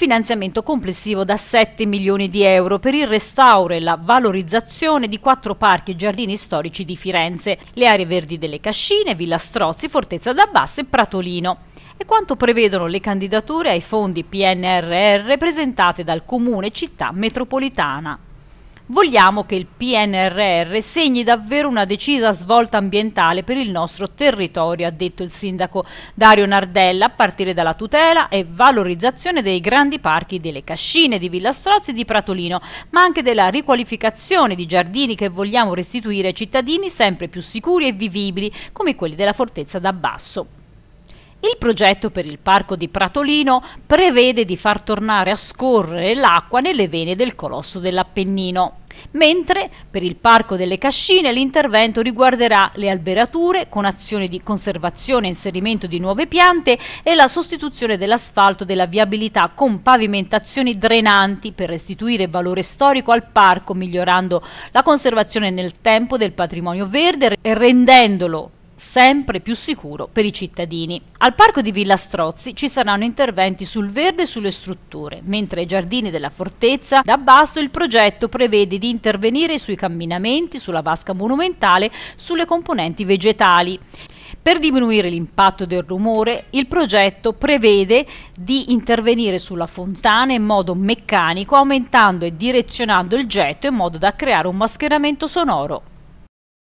finanziamento complessivo da 7 milioni di euro per il restauro e la valorizzazione di quattro parchi e giardini storici di Firenze, le aree verdi delle Cascine, Villa Strozzi, Fortezza d'Abbassa e Pratolino. E quanto prevedono le candidature ai fondi PNRR presentate dal Comune Città Metropolitana. Vogliamo che il PNRR segni davvero una decisa svolta ambientale per il nostro territorio, ha detto il sindaco Dario Nardella, a partire dalla tutela e valorizzazione dei grandi parchi delle Cascine, di Villa Strozzi e di Pratolino, ma anche della riqualificazione di giardini che vogliamo restituire ai cittadini sempre più sicuri e vivibili, come quelli della Fortezza da il progetto per il parco di Pratolino prevede di far tornare a scorrere l'acqua nelle vene del colosso dell'Appennino. Mentre per il Parco delle Cascine l'intervento riguarderà le alberature con azioni di conservazione e inserimento di nuove piante e la sostituzione dell'asfalto della viabilità con pavimentazioni drenanti per restituire valore storico al parco migliorando la conservazione nel tempo del patrimonio verde e rendendolo sempre più sicuro per i cittadini. Al parco di Villa Strozzi ci saranno interventi sul verde e sulle strutture, mentre ai giardini della fortezza da Basso il progetto prevede di intervenire sui camminamenti, sulla vasca monumentale, sulle componenti vegetali. Per diminuire l'impatto del rumore, il progetto prevede di intervenire sulla fontana in modo meccanico, aumentando e direzionando il getto in modo da creare un mascheramento sonoro.